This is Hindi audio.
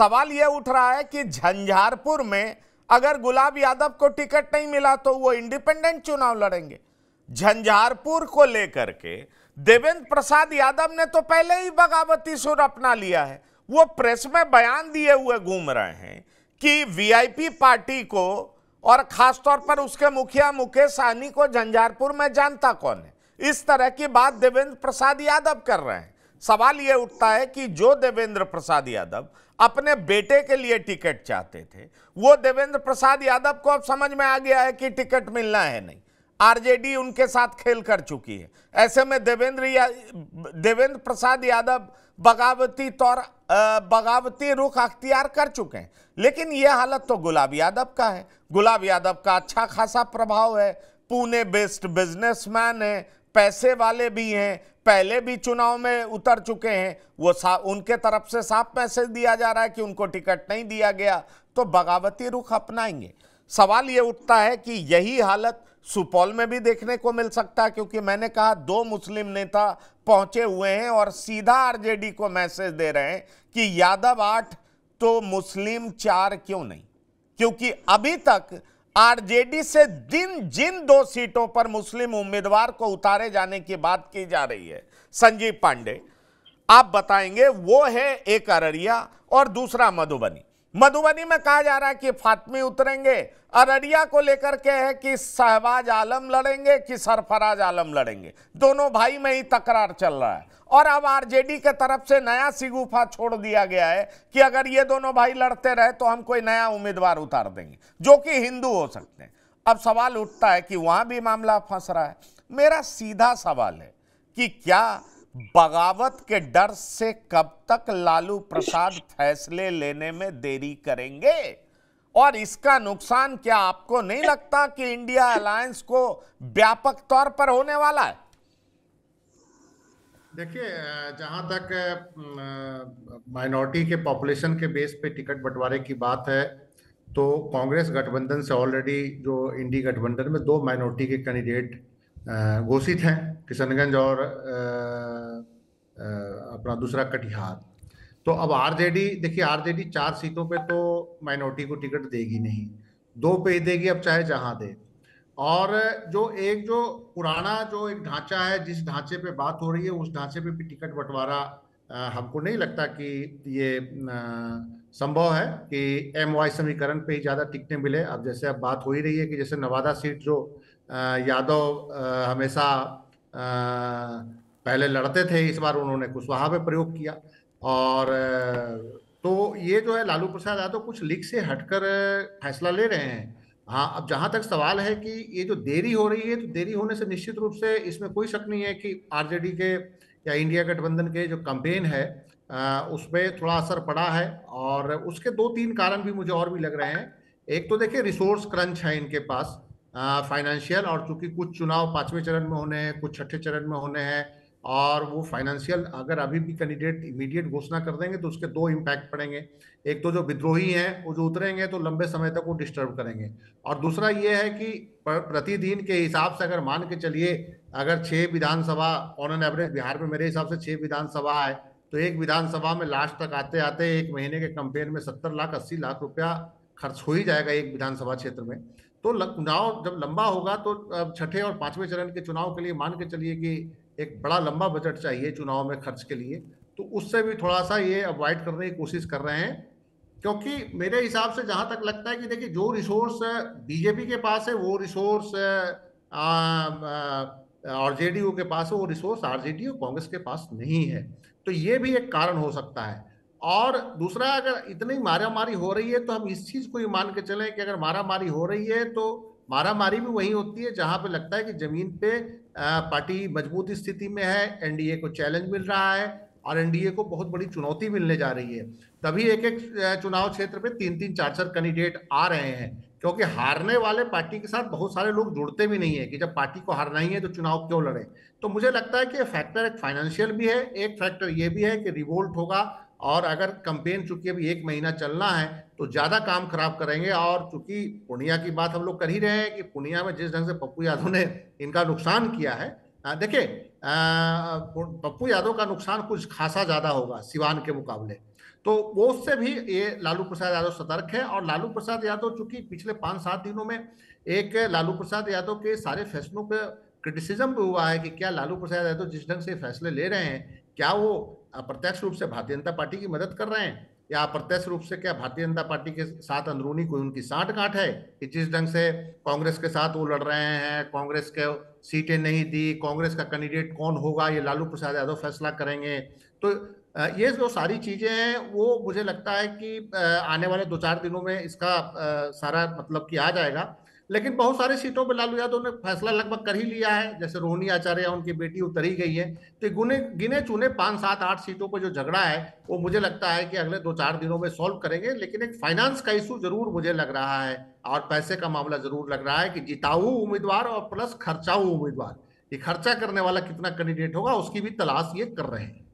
सवाल यह उठ रहा है कि झंझारपुर में अगर गुलाब यादव को टिकट नहीं मिला तो वो इंडिपेंडेंट चुनाव लड़ेंगे झंझारपुर को लेकर के देवेंद्र प्रसाद यादव ने तो पहले ही बगावती सुर अपना लिया है वो प्रेस में बयान दिए हुए घूम रहे हैं कि वीआईपी पार्टी को और खासतौर पर उसके मुखिया मुकेश सहनी को झंझारपुर में जानता कौन है इस तरह की बात देवेंद्र प्रसाद यादव कर रहे हैं सवाल यह उठता है कि जो देवेंद्र प्रसाद यादव अपने बेटे के लिए टिकट चाहते थे वो देवेंद्र प्रसाद यादव को अब समझ में आ गया है कि टिकट मिलना है नहीं आरजेडी उनके साथ खेल कर चुकी है ऐसे में देवेंद्र या देवेंद्र प्रसाद यादव बगावती तौर बगावती रुख अख्तियार कर चुके हैं लेकिन यह हालत तो गुलाब यादव का है गुलाब यादव का अच्छा खासा प्रभाव है पुणे बेस्ड बिजनेसमैन है पैसे वाले भी हैं पहले भी चुनाव में उतर चुके हैं वो उनके तरफ से साफ मैसेज दिया जा रहा है कि उनको टिकट नहीं दिया गया तो बगावती रुख अपनाएंगे सवाल ये उठता है कि यही हालत सुपौल में भी देखने को मिल सकता है क्योंकि मैंने कहा दो मुस्लिम नेता पहुंचे हुए हैं और सीधा आरजेडी को मैसेज दे रहे हैं कि यादव आठ तो मुस्लिम चार क्यों नहीं क्योंकि अभी तक आरजेडी से दिन जिन दो सीटों पर मुस्लिम उम्मीदवार को उतारे जाने की बात की जा रही है संजीव पांडे आप बताएंगे वो है एक अररिया और दूसरा मधुबनी मधुबनी में कहा जा रहा है कि फातमी उतरेंगे अररिया को लेकर के है कि शहबाज आलम लड़ेंगे कि सरफराज आलम लड़ेंगे दोनों भाई में ही तकरार चल रहा है और अब आरजेडी के तरफ से नया सिगुफा छोड़ दिया गया है कि अगर ये दोनों भाई लड़ते रहे तो हम कोई नया उम्मीदवार उतार देंगे जो कि हिंदू हो सकते हैं अब सवाल उठता है कि वहां भी मामला फंस रहा है मेरा सीधा सवाल है कि क्या बगावत के डर से कब तक लालू प्रसाद फैसले लेने में देरी करेंगे और इसका नुकसान क्या आपको नहीं लगता कि इंडिया अलायंस को व्यापक तौर पर होने वाला है देखिए जहां तक माइनॉरिटी के पॉपुलेशन के बेस पे टिकट बंटवारे की बात है तो कांग्रेस गठबंधन से ऑलरेडी जो इंडी गठबंधन में दो माइनॉरिटी के कैंडिडेट घोषित हैं किशनगंज और अपना दूसरा कटिहार तो अब आरजेडी देखिए आरजेडी चार सीटों पे तो माइनॉरिटी को टिकट देगी नहीं दो पे ही देगी अब चाहे जहां दे और जो एक जो पुराना जो एक ढांचा है जिस ढांचे पे बात हो रही है उस ढांचे पे भी टिकट बंटवारा हमको नहीं लगता कि ये संभव है कि एम वाई समीकरण पे ही ज़्यादा टिकटें मिले अब जैसे अब बात हो ही रही है कि जैसे नवादा सीट जो यादव हमेशा पहले लड़ते थे इस बार उन्होंने कुशवाहा पे प्रयोग किया और तो ये जो है लालू प्रसाद यादव कुछ लीक से हटकर फैसला ले रहे हैं हाँ अब जहाँ तक सवाल है कि ये जो देरी हो रही है तो देरी होने से निश्चित रूप से इसमें कोई शक नहीं है कि आरजेडी के या इंडिया गठबंधन के जो कंपेन है उस पर थोड़ा असर पड़ा है और उसके दो तीन कारण भी मुझे और भी लग रहे हैं एक तो देखिए रिसोर्स क्रंच है इनके पास फाइनेंशियल और चूंकि कुछ चुनाव पांचवें चरण में होने हैं कुछ छठे चरण में होने हैं और वो फाइनेंशियल अगर अभी भी कैंडिडेट इमीडिएट घोषणा कर देंगे तो उसके दो इम्पैक्ट पड़ेंगे एक तो जो विद्रोही हैं वो जो उतरेंगे तो लंबे समय तक वो डिस्टर्ब करेंगे और दूसरा ये है कि प्रतिदिन के हिसाब से अगर मान के चलिए अगर छः विधानसभा ऑन एन एवरेज बिहार में मेरे हिसाब से छः विधानसभा है तो एक विधानसभा में लास्ट तक आते आते एक महीने के कंपेन में सत्तर लाख अस्सी लाख रुपया खर्च हो ही जाएगा एक विधानसभा क्षेत्र में तो चुनाव जब लंबा होगा तो छठे और पांचवें चरण के चुनाव के लिए मान के चलिए कि एक बड़ा लंबा बजट चाहिए चुनाव में खर्च के लिए तो उससे भी थोड़ा सा ये अवॉइड करने की कोशिश कर रहे हैं क्योंकि मेरे हिसाब से जहाँ तक लगता है कि देखिए जो रिसोर्स बीजेपी के पास है वो रिसोर्स आर जे के पास है वो रिसोर्स आर यू कांग्रेस के पास नहीं है तो ये भी एक कारण हो सकता है और दूसरा अगर इतनी मारामारी हो रही है तो हम इस चीज़ को ही मान के चलें कि अगर मारामारी हो रही है तो मारामारी भी वही होती है जहाँ पे लगता है कि ज़मीन पे पार्टी मजबूत स्थिति में है एनडीए को चैलेंज मिल रहा है और एनडीए को बहुत बड़ी चुनौती मिलने जा रही है तभी एक एक चुनाव क्षेत्र पे तीन तीन चार चार कैंडिडेट आ रहे हैं क्योंकि हारने वाले पार्टी के साथ बहुत सारे लोग जुड़ते भी नहीं है कि जब पार्टी को हारना ही है तो चुनाव क्यों लड़े तो मुझे लगता है कि फैक्टर एक फाइनेंशियल भी है एक फैक्टर ये भी है कि रिवोल्ट होगा और अगर कंपेन चूंकि अभी एक महीना चलना है तो ज़्यादा काम खराब करेंगे और चूंकि पूर्णिया की बात हम लोग कर ही रहे हैं कि पूर्णिया में जिस ढंग से पप्पू यादव ने इनका नुकसान किया है देखिए पप्पू यादव का नुकसान कुछ खासा ज़्यादा होगा सिवान के मुकाबले तो वो उससे भी ये लालू प्रसाद यादव सतर्क है और लालू प्रसाद यादव चूंकि पिछले पाँच सात दिनों में एक लालू प्रसाद यादव के सारे फैसलों पर क्रिटिसिज्म भी हुआ है कि क्या लालू प्रसाद यादव जिस ढंग से फैसले ले रहे हैं क्या वो अप्रत्यक्ष रूप से भारतीय जनता पार्टी की मदद कर रहे हैं या अप्रत्यक्ष रूप से क्या भारतीय जनता पार्टी के साथ अंदरूनी कोई उनकी साठ गांठ है कि जिस ढंग से कांग्रेस के साथ वो लड़ रहे हैं कांग्रेस के सीटें नहीं दी कांग्रेस का कैंडिडेट कौन होगा ये लालू प्रसाद यादव फैसला करेंगे तो ये जो सारी चीजें हैं वो मुझे लगता है कि आने वाले दो चार दिनों में इसका सारा मतलब कि आ जाएगा लेकिन बहुत सारे सीटों पर लालू यादव ने फैसला लगभग कर ही लिया है जैसे रोहिणी आचार्य उनकी बेटी उतरी गई है तो गुने गिने चुने पाँच सात आठ सीटों पर जो झगड़ा है वो मुझे लगता है कि अगले दो चार दिनों में सॉल्व करेंगे लेकिन एक फाइनेंस का इशू जरूर मुझे लग रहा है और पैसे का मामला जरूर लग रहा है कि जिताऊ उम्मीदवार और प्लस खर्चाऊ उम्मीदवार ये खर्चा करने वाला कितना कैंडिडेट होगा उसकी भी तलाश ये कर रहे हैं